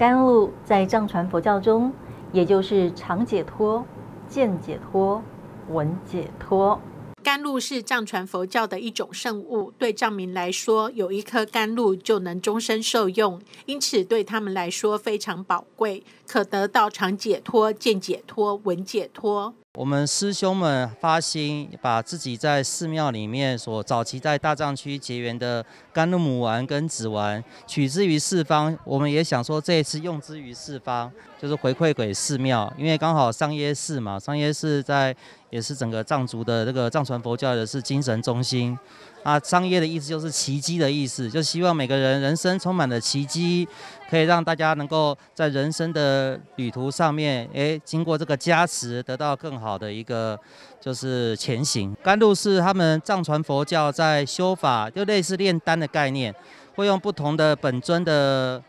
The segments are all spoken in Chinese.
甘露在藏传佛教中，也就是常解脱、见解脱、闻解脱。甘露是藏传佛教的一种圣物，对藏民来说，有一颗甘露就能终身受用，因此对他们来说非常宝贵，可得到常解脱、见解脱、闻解脱。我们师兄们发心，把自己在寺庙里面所早期在大藏区结缘的甘露母丸跟子丸，取之于四方，我们也想说这一次用之于四方，就是回馈给寺庙。因为刚好商耶寺嘛，商耶寺在也是整个藏族的这个藏传佛教的是精神中心。啊，桑耶的意思就是奇迹的意思，就希望每个人人生充满了奇迹，可以让大家能够在人生的旅途上面，哎，经过这个加持，得到更。好的一个就是前行甘露是他们藏传佛教在修法，就类似炼丹的概念，会用不同的本尊的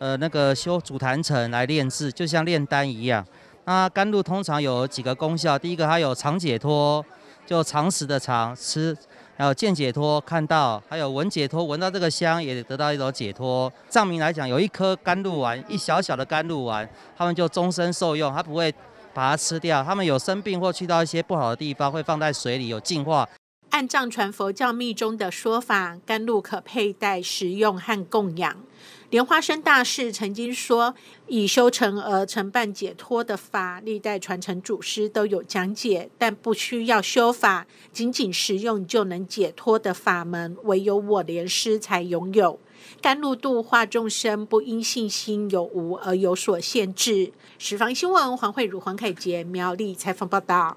呃那个修主坛城来炼制，就像炼丹一样。那甘露通常有几个功效，第一个它有长解脱，就常识的常吃；，还有见解脱，看到；，还有闻解脱，闻到这个香也得到一种解脱。藏民来讲，有一颗甘露丸，一小小的甘露丸，他们就终身受用，它不会。把它吃掉。它们有生病或去到一些不好的地方，会放在水里有净化。按藏传佛教密宗的说法，甘露可佩戴、食用和供养。莲花生大师曾经说：“以修成而承办解脱的法，历代传承祖师都有讲解，但不需要修法，仅仅食用就能解脱的法门，唯有我莲师才拥有。甘露度化众生，不因信心有无而有所限制。”十方新闻黄慧如、黄凯杰苗栗采访报道。